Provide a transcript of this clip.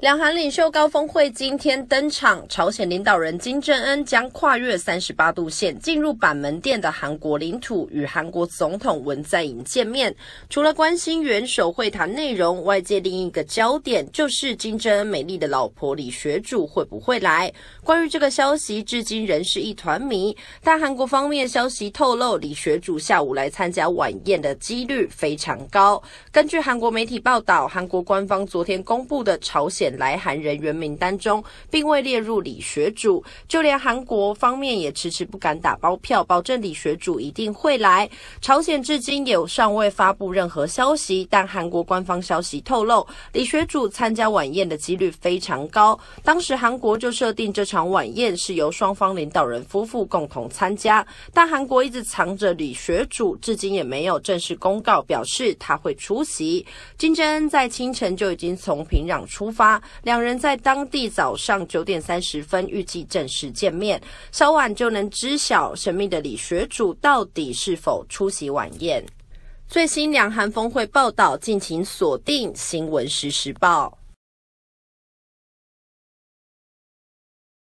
两韩领袖高峰会今天登场，朝鲜领导人金正恩将跨越三十八度线，进入板门店的韩国领土，与韩国总统文在寅见面。除了关心元首会谈内容，外界另一个焦点就是金正恩美丽的老婆李雪主会不会来。关于这个消息，至今仍是一团谜。但韩国方面消息透露，李雪主下午来参加晚宴的几率非常高。根据韩国媒体报道，韩国官方昨天公布的朝鲜。来韩人员名单中并未列入李学主，就连韩国方面也迟迟不敢打包票，保证李学主一定会来。朝鲜至今也尚未发布任何消息，但韩国官方消息透露，李学主参加晚宴的几率非常高。当时韩国就设定这场晚宴是由双方领导人夫妇共同参加，但韩国一直藏着李学主，至今也没有正式公告表示他会出席。金正恩在清晨就已经从平壤出发。两人在当地早上九点三十分预计正式见面，稍晚就能知晓神秘的李学主到底是否出席晚宴。最新两韩峰会报道，敬请锁定《新闻实时报》。